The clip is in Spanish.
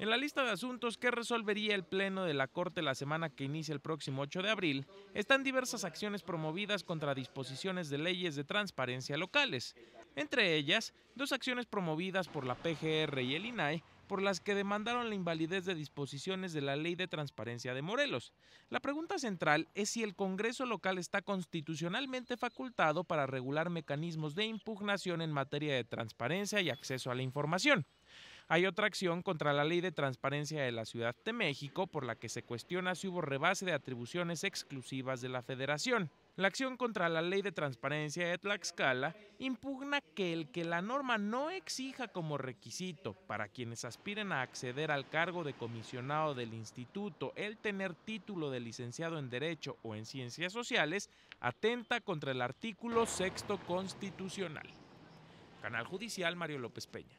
En la lista de asuntos que resolvería el Pleno de la Corte la semana que inicia el próximo 8 de abril están diversas acciones promovidas contra disposiciones de leyes de transparencia locales, entre ellas dos acciones promovidas por la PGR y el INAE por las que demandaron la invalidez de disposiciones de la Ley de Transparencia de Morelos. La pregunta central es si el Congreso local está constitucionalmente facultado para regular mecanismos de impugnación en materia de transparencia y acceso a la información. Hay otra acción contra la ley de transparencia de la Ciudad de México por la que se cuestiona si hubo rebase de atribuciones exclusivas de la federación. La acción contra la ley de transparencia de Tlaxcala impugna que el que la norma no exija como requisito para quienes aspiren a acceder al cargo de comisionado del instituto el tener título de licenciado en Derecho o en Ciencias Sociales atenta contra el artículo sexto constitucional. Canal Judicial Mario López Peña.